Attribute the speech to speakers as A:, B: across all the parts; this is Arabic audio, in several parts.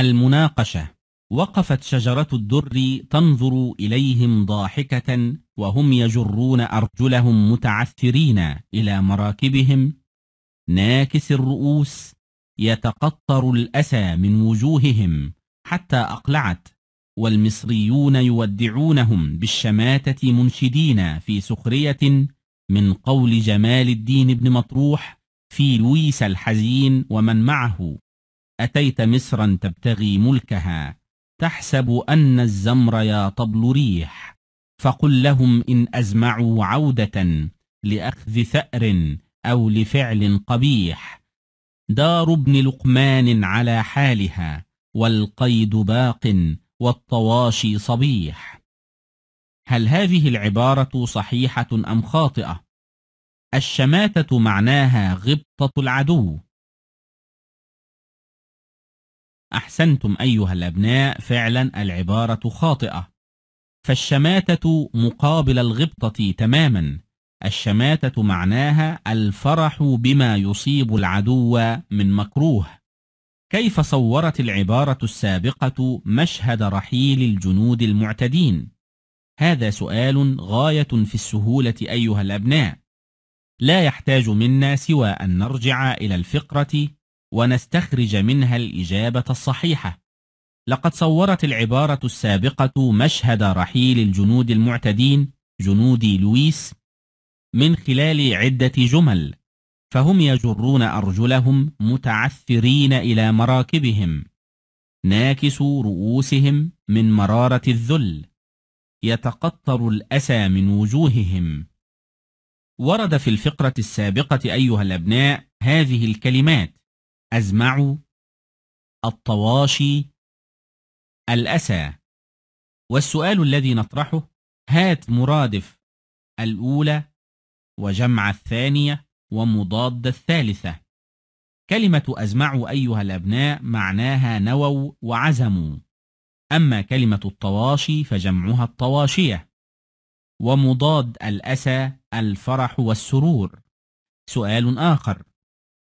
A: المناقشة وقفت شجرة الدر تنظر إليهم ضاحكة وهم يجرون أرجلهم متعثرين إلى مراكبهم ناكس الرؤوس يتقطر الأسى من وجوههم حتى أقلعت والمصريون يودعونهم بالشماتة منشدين في سخرية من قول جمال الدين بن مطروح في لويس الحزين ومن معه أتيت مصرا تبتغي ملكها تحسب أن الزمر يا طبل ريح فقل لهم إن أزمعوا عودة لأخذ ثأر أو لفعل قبيح دار ابن لقمان على حالها والقيد باق والطواشي صبيح هل هذه العبارة صحيحة أم خاطئة؟ الشماتة معناها غبطة العدو أحسنتم أيها الأبناء فعلا العبارة خاطئة فالشماتة مقابل الغبطة تماما الشماتة معناها الفرح بما يصيب العدو من مكروه كيف صورت العبارة السابقة مشهد رحيل الجنود المعتدين؟ هذا سؤال غاية في السهولة أيها الأبناء لا يحتاج منا سوى أن نرجع إلى الفقرة ونستخرج منها الإجابة الصحيحة لقد صورت العبارة السابقة مشهد رحيل الجنود المعتدين جنود لويس من خلال عدة جمل فهم يجرون أرجلهم متعثرين إلى مراكبهم ناكسوا رؤوسهم من مرارة الذل يتقطر الأسى من وجوههم ورد في الفقرة السابقة أيها الأبناء هذه الكلمات أزمع الطواشي الأسى والسؤال الذي نطرحه هات مرادف الأولى وجمع الثانية ومضاد الثالثة كلمة أزمعوا أيها الأبناء معناها نووا وعزموا أما كلمة الطواشي فجمعها الطواشية ومضاد الأسى الفرح والسرور سؤال آخر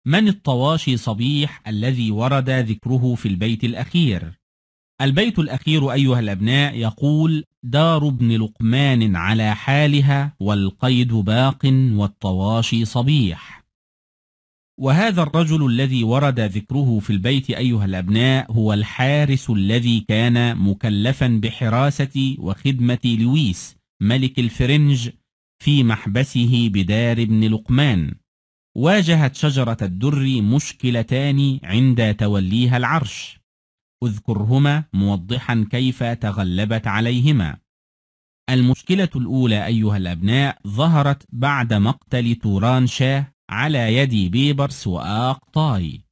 A: من الطواشي صبيح الذي ورد ذكره في البيت الأخير البيت الأخير أيها الأبناء يقول دار ابن لقمان على حالها والقيد باق والطواشي صبيح وهذا الرجل الذي ورد ذكره في البيت أيها الأبناء هو الحارس الذي كان مكلفا بحراسة وخدمة لويس ملك الفرنج في محبسه بدار ابن لقمان واجهت شجرة الدر مشكلتان عند توليها العرش اذكرهما موضحا كيف تغلبت عليهما المشكلة الأولى أيها الأبناء ظهرت بعد مقتل توران شاه على يد بيبرس وآقطاي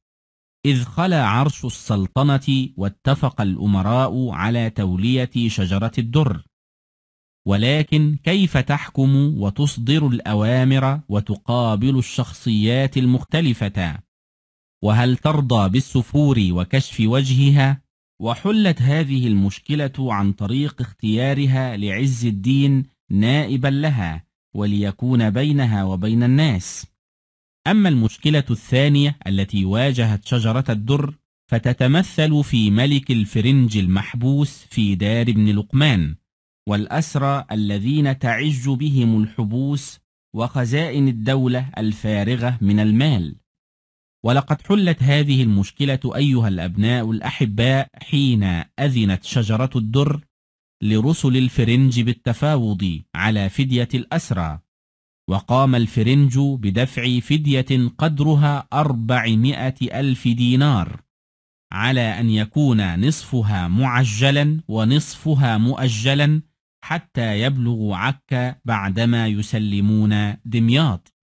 A: إذ خلا عرش السلطنة واتفق الأمراء على تولية شجرة الدر ولكن كيف تحكم وتصدر الأوامر وتقابل الشخصيات المختلفة وهل ترضى بالسفور وكشف وجهها وحلت هذه المشكلة عن طريق اختيارها لعز الدين نائبا لها وليكون بينها وبين الناس أما المشكلة الثانية التي واجهت شجرة الدر فتتمثل في ملك الفرنج المحبوس في دار ابن لقمان والأسرى الذين تعج بهم الحبوس وخزائن الدولة الفارغة من المال ولقد حلت هذه المشكلة أيها الأبناء الأحباء حين أذنت شجرة الدر لرسل الفرنج بالتفاوض على فدية الأسرى وقام الفرنج بدفع فدية قدرها أربعمائة ألف دينار على أن يكون نصفها معجلا ونصفها مؤجلا حتى يبلغوا عكا بعدما يسلمون دمياط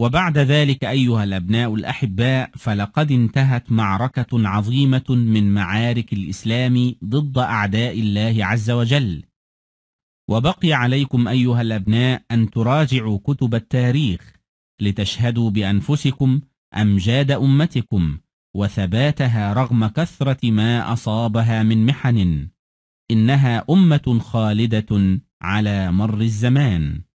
A: وبعد ذلك أيها الأبناء الأحباء فلقد انتهت معركة عظيمة من معارك الإسلام ضد أعداء الله عز وجل وبقي عليكم أيها الأبناء أن تراجعوا كتب التاريخ لتشهدوا بأنفسكم أمجاد أمتكم وثباتها رغم كثرة ما أصابها من محن إنها أمة خالدة على مر الزمان